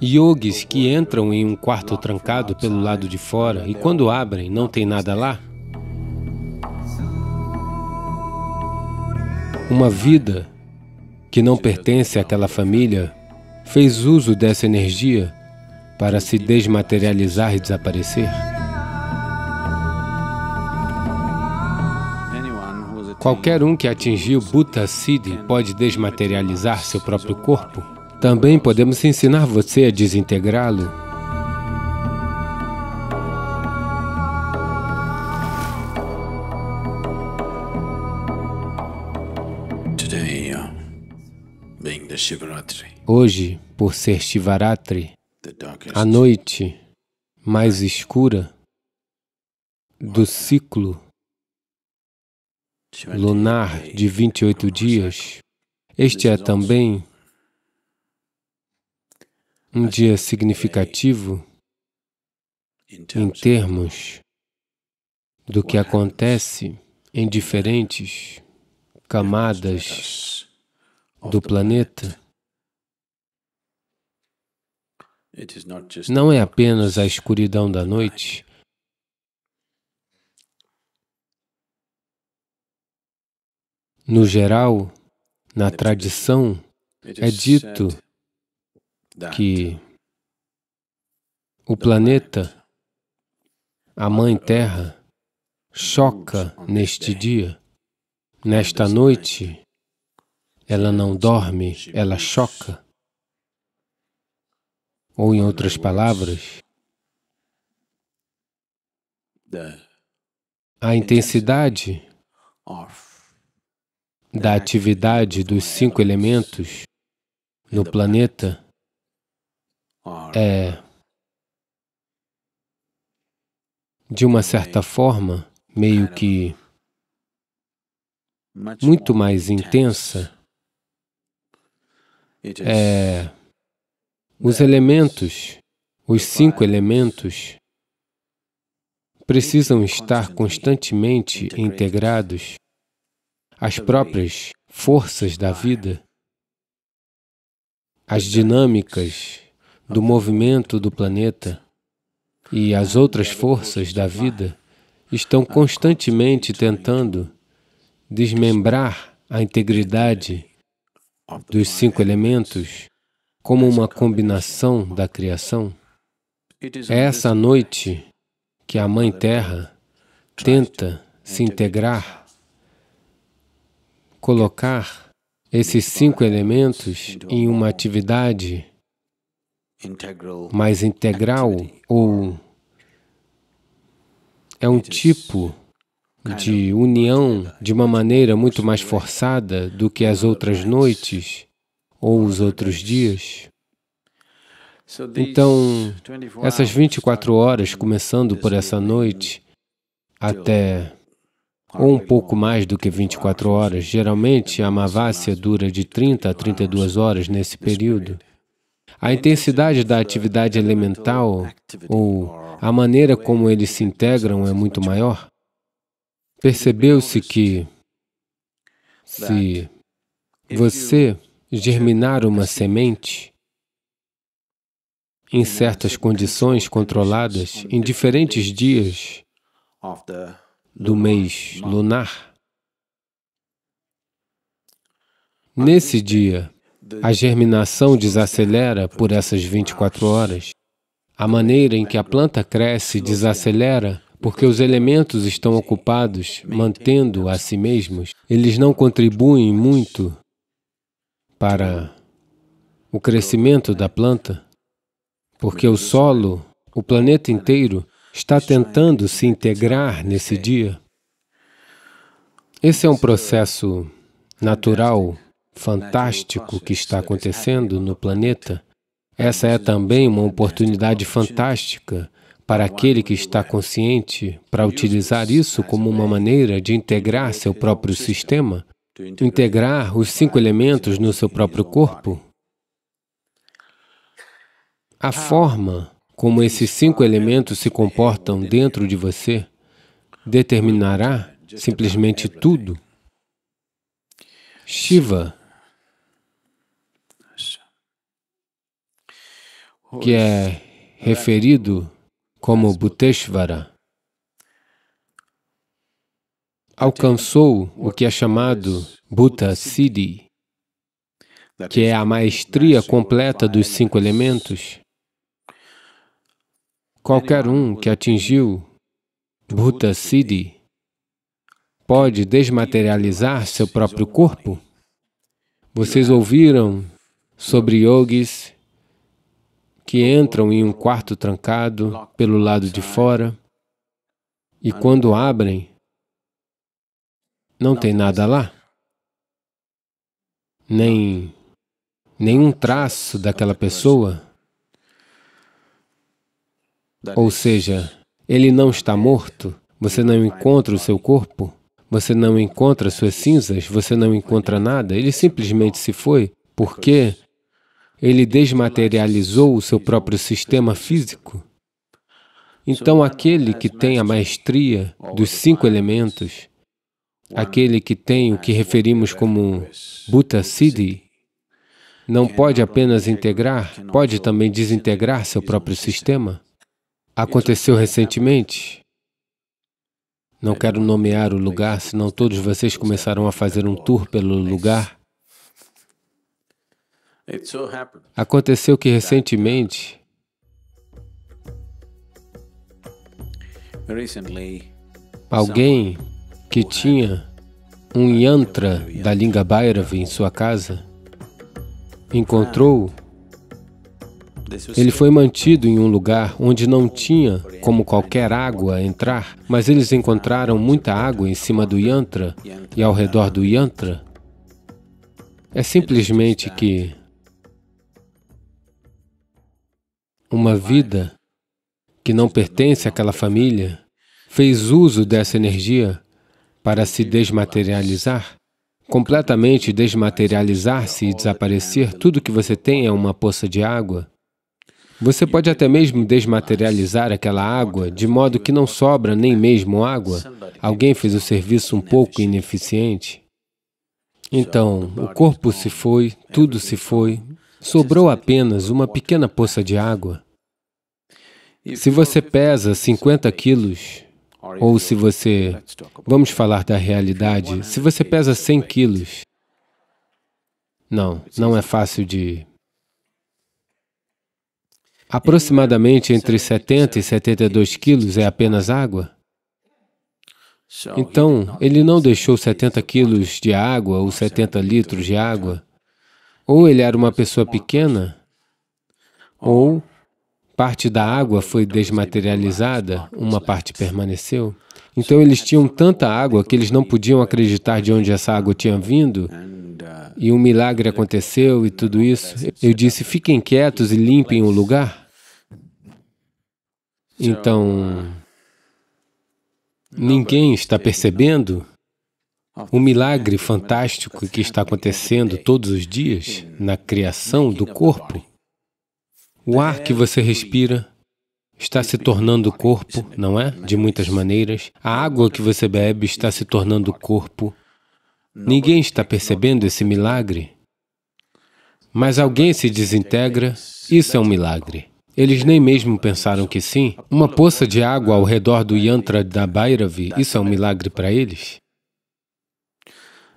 Yogis que entram em um quarto trancado pelo lado de fora e quando abrem não tem nada lá. Uma vida que não pertence àquela família fez uso dessa energia para se desmaterializar e desaparecer. Qualquer um que atingiu Buddha Siddhi pode desmaterializar seu próprio corpo também podemos ensinar você a desintegrá-lo. Uh, Hoje, por ser Shivaratri, a noite mais escura do ciclo lunar de 28 dias, este é também um dia significativo em termos do que acontece em diferentes camadas do planeta. Não é apenas a escuridão da noite, No geral, na tradição, é dito que o planeta, a Mãe Terra, choca neste dia. Nesta noite, ela não dorme, ela choca. Ou, em outras palavras, a intensidade da atividade dos cinco elementos no planeta é, de uma certa forma, meio que muito mais intensa, é, os elementos, os cinco elementos, precisam estar constantemente integrados às próprias forças da vida, às dinâmicas do movimento do planeta e as outras forças da vida estão constantemente tentando desmembrar a integridade dos cinco elementos como uma combinação da criação. É essa noite que a Mãe Terra tenta se integrar, colocar esses cinco elementos em uma atividade mais integral ou é um tipo de união de uma maneira muito mais forçada do que as outras noites ou os outros dias. Então, essas 24 horas, começando por essa noite, até ou um pouco mais do que 24 horas, geralmente a Amavasya dura de 30 a 32 horas nesse período. A intensidade da atividade elemental ou a maneira como eles se integram é muito maior. Percebeu-se que se você germinar uma semente em certas condições controladas, em diferentes dias do mês lunar, nesse dia, a germinação desacelera por essas 24 horas. A maneira em que a planta cresce desacelera porque os elementos estão ocupados mantendo a si mesmos. Eles não contribuem muito para o crescimento da planta, porque o solo, o planeta inteiro, está tentando se integrar nesse dia. Esse é um processo natural fantástico que está acontecendo no planeta, essa é também uma oportunidade fantástica para aquele que está consciente para utilizar isso como uma maneira de integrar seu próprio sistema, integrar os cinco elementos no seu próprio corpo. A forma como esses cinco elementos se comportam dentro de você determinará simplesmente tudo. Shiva que é referido como Bhuteshvara, alcançou o que é chamado Bhuta Siddhi, que é a maestria completa dos cinco elementos. Qualquer um que atingiu Bhuta Siddhi pode desmaterializar seu próprio corpo. Vocês ouviram sobre yogis que entram em um quarto trancado pelo lado de fora e quando abrem, não tem nada lá, nem nenhum traço daquela pessoa. Ou seja, ele não está morto, você não encontra o seu corpo, você não encontra suas cinzas, você não encontra nada, ele simplesmente se foi, porque ele desmaterializou o seu próprio sistema físico. Então, aquele que tem a maestria dos cinco elementos, aquele que tem o que referimos como Buta Siddhi, não pode apenas integrar, pode também desintegrar seu próprio sistema. Aconteceu recentemente. Não quero nomear o lugar, senão todos vocês começaram a fazer um tour pelo lugar Aconteceu que recentemente alguém que tinha um yantra da Linga Bhairava em sua casa encontrou ele foi mantido em um lugar onde não tinha como qualquer água entrar, mas eles encontraram muita água em cima do yantra e ao redor do yantra. É simplesmente que uma vida que não pertence àquela família, fez uso dessa energia para se desmaterializar, completamente desmaterializar-se e desaparecer, tudo que você tem é uma poça de água. Você pode até mesmo desmaterializar aquela água, de modo que não sobra nem mesmo água. Alguém fez o serviço um pouco ineficiente. Então, o corpo se foi, tudo se foi, Sobrou apenas uma pequena poça de água. Se você pesa 50 quilos, ou se você, vamos falar da realidade, se você pesa 100 quilos, não, não é fácil de... Aproximadamente entre 70 e 72 quilos é apenas água. Então, ele não deixou 70 quilos de água ou 70 litros de água ou ele era uma pessoa pequena, ou parte da água foi desmaterializada, uma parte permaneceu. Então eles tinham tanta água que eles não podiam acreditar de onde essa água tinha vindo, e um milagre aconteceu e tudo isso. Eu disse: fiquem quietos e limpem o lugar. Então, ninguém está percebendo o milagre fantástico que está acontecendo todos os dias na criação do corpo. O ar que você respira está se tornando corpo, não é? De muitas maneiras. A água que você bebe está se tornando corpo. Ninguém está percebendo esse milagre. Mas alguém se desintegra, isso é um milagre. Eles nem mesmo pensaram que sim. Uma poça de água ao redor do yantra da Bhairavi, isso é um milagre para eles?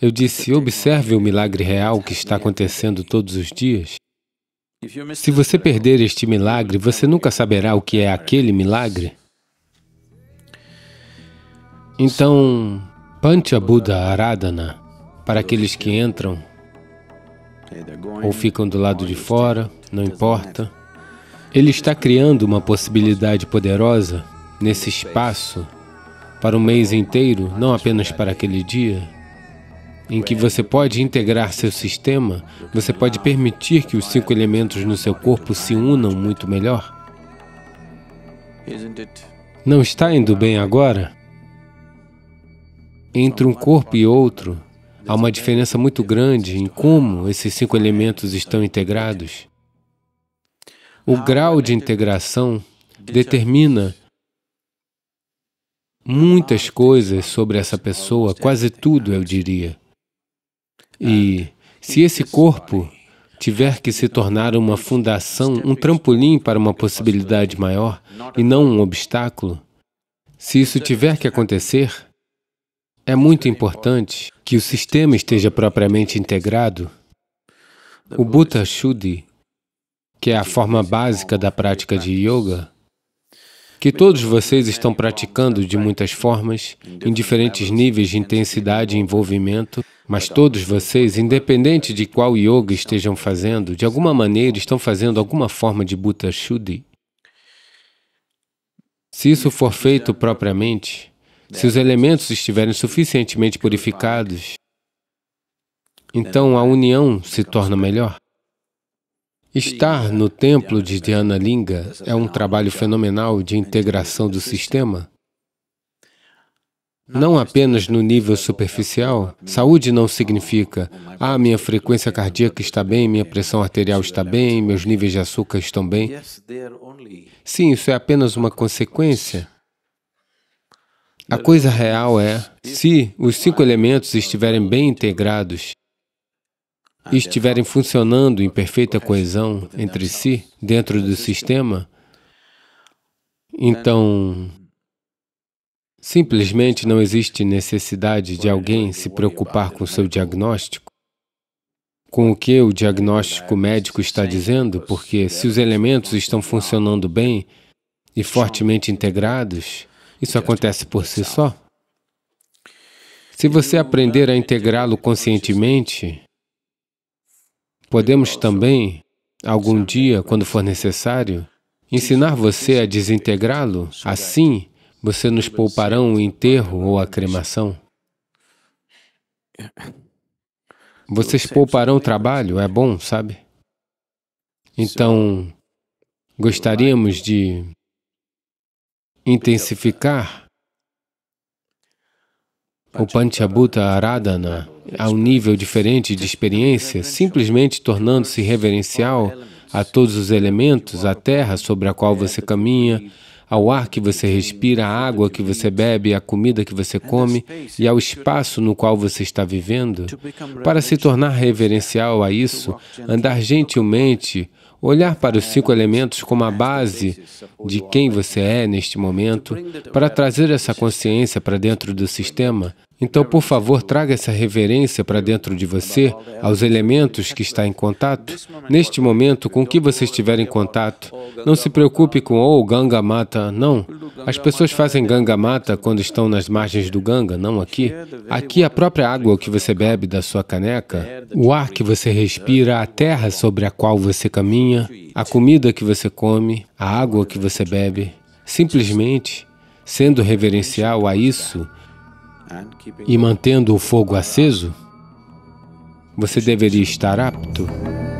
Eu disse: observe o milagre real que está acontecendo todos os dias. Se você perder este milagre, você nunca saberá o que é aquele milagre. Então, Pancha Buddha Aradhana, para aqueles que entram ou ficam do lado de fora, não importa, ele está criando uma possibilidade poderosa nesse espaço para um mês inteiro, não apenas para aquele dia em que você pode integrar seu sistema, você pode permitir que os cinco elementos no seu corpo se unam muito melhor? Não está indo bem agora? Entre um corpo e outro, há uma diferença muito grande em como esses cinco elementos estão integrados. O grau de integração determina muitas coisas sobre essa pessoa, quase tudo, eu diria. E ah, se esse corpo tiver que se tornar uma fundação, um trampolim para uma é possibilidade maior e não um obstáculo, se isso é tiver que acontecer, é muito é importante que o sistema esteja propriamente integrado. O Bhuta Shuddhi, que é a forma básica da prática de yoga, que todos vocês estão praticando de muitas formas, em diferentes níveis de intensidade e envolvimento, mas todos vocês, independente de qual yoga estejam fazendo, de alguma maneira estão fazendo alguma forma de Buddha Shuddhi. Se isso for feito propriamente, se os elementos estiverem suficientemente purificados, então a união se torna melhor. Estar no templo de Dhyanalinga é um trabalho fenomenal de integração do sistema, não apenas no nível superficial. Saúde não significa, ah, minha frequência cardíaca está bem, minha pressão arterial está bem, meus níveis de açúcar estão bem. Sim, isso é apenas uma consequência. A coisa real é, se os cinco elementos estiverem bem integrados, e estiverem funcionando em perfeita coesão entre si, dentro do sistema, então simplesmente não existe necessidade de alguém se preocupar com o seu diagnóstico, com o que o diagnóstico médico está dizendo, porque se os elementos estão funcionando bem e fortemente integrados, isso acontece por si só. Se você aprender a integrá-lo conscientemente, Podemos também, algum dia, quando for necessário, ensinar você a desintegrá-lo. Assim, você nos poupará o um enterro ou a cremação. Vocês pouparão trabalho, é bom, sabe? Então, gostaríamos de intensificar o Panchabhuta Aradhana a é um nível diferente de experiência, simplesmente tornando-se reverencial a todos os elementos, à terra sobre a qual você caminha, ao ar que você respira, à água que você bebe, à comida que você come e ao espaço no qual você está vivendo, para se tornar reverencial a isso, andar gentilmente, olhar para os cinco elementos como a base de quem você é neste momento, para trazer essa consciência para dentro do sistema, então, por favor, traga essa reverência para dentro de você, aos elementos que está em contato. Neste momento, com que você estiver em contato, não se preocupe com o oh, Ganga Mata, não. As pessoas fazem Ganga Mata quando estão nas margens do Ganga, não aqui. Aqui, a própria água que você bebe da sua caneca, o ar que você respira, a terra sobre a qual você caminha, a comida que você come, a água que você bebe. Simplesmente, sendo reverencial a isso, e mantendo o fogo aceso, você deveria estar apto